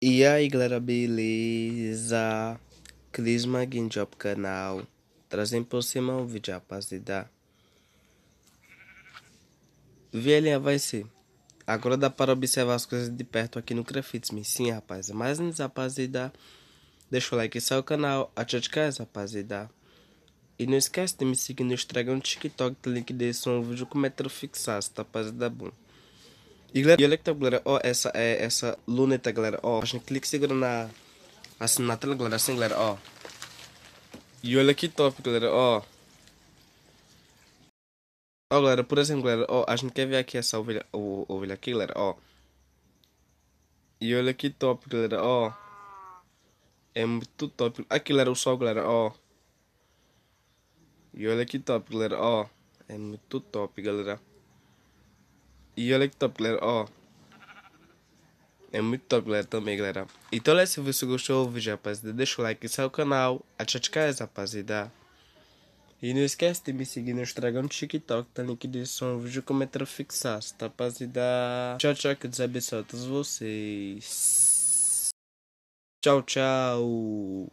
E aí galera, beleza? Cris Maguinho Job canal Trazendo você mais um vídeo, rapaziada Velhinha vai ser Agora dá para observar as coisas de perto aqui no Crafits Sim, rapaz Mas antes, rapaziada Deixa o like e sai o canal Até de casa, rapaziada E não esquece de me seguir no Instagram, no TikTok Tem link desse um vídeo com metro fixado, tá, rapaziada bom e galera, e olha que tá, galera, ó, essa é essa luneta, galera, ó, a gente clica segura na, assim, na tela, tá, galera, assim, galera, ó. E olha que top, galera, ó. Ó, galera, por exemplo, galera, ó, a gente quer ver aqui essa ovelha, o, ovelha aqui, galera, ó. E olha que top, galera, ó. É muito top. Aqui, galera, o sol, galera, ó. E olha que top, galera, ó. É muito top, galera. E olha que top, galera. Ó. É muito top, galera, também, galera. Então, olha, se você gostou do vídeo, rapaziada, deixa o like, e o canal. A casa, rapaziada. E não esquece de me seguir no Instagram do TikTok, tá link de som, vídeo comentário fixado, tá, rapaziada? Tchau, tchau, que Deus abençoe a todos vocês. Tchau, tchau.